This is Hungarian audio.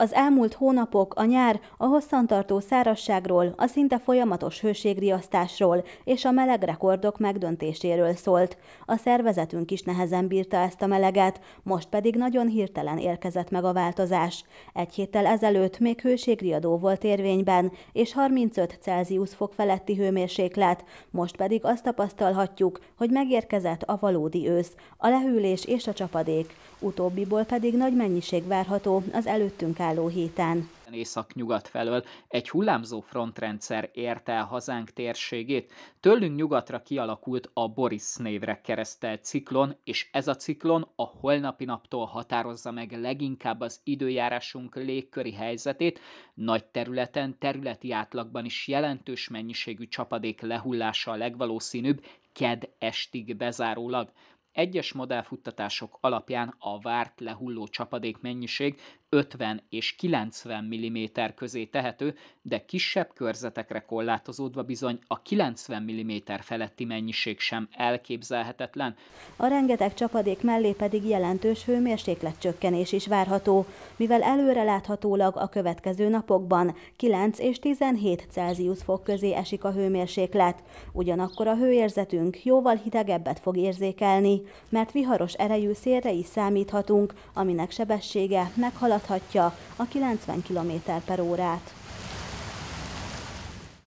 Az elmúlt hónapok, a nyár a hosszantartó szárasságról, a szinte folyamatos hőségriasztásról és a meleg rekordok megdöntéséről szólt. A szervezetünk is nehezen bírta ezt a meleget, most pedig nagyon hirtelen érkezett meg a változás. Egy héttel ezelőtt még hőségriadó volt érvényben, és 35 Celsius fok feletti hőmérséklet, most pedig azt tapasztalhatjuk, hogy megérkezett a valódi ősz, a lehűlés és a csapadék utóbbiból pedig nagy mennyiség várható az előttünk álló héten. Észak-nyugat felől egy hullámzó frontrendszer érte el hazánk térségét. Tőlünk nyugatra kialakult a Boris névre keresztelt ciklon, és ez a ciklon a holnapi naptól határozza meg leginkább az időjárásunk légköri helyzetét. Nagy területen, területi átlagban is jelentős mennyiségű csapadék lehullása a legvalószínűbb, ked estig bezárólag. Egyes modellfuttatások alapján a várt lehulló csapadék mennyiség 50 és 90 mm közé tehető, de kisebb körzetekre korlátozódva bizony a 90 mm feletti mennyiség sem elképzelhetetlen. A rengeteg csapadék mellé pedig jelentős hőmérsékletcsökkenés is várható, mivel előreláthatólag a következő napokban 9 és 17 Celsius fok közé esik a hőmérséklet. Ugyanakkor a hőérzetünk jóval hidegebbet fog érzékelni, mert viharos erejű szélre is számíthatunk, aminek sebessége meghalad haladhatja a 90 km per órát.